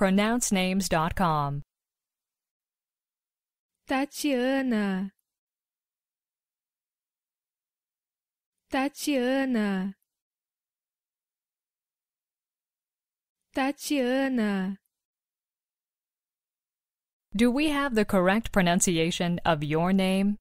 pronouncenames.com. Tatiana Tatiana Tatiana Do we have the correct pronunciation of your name?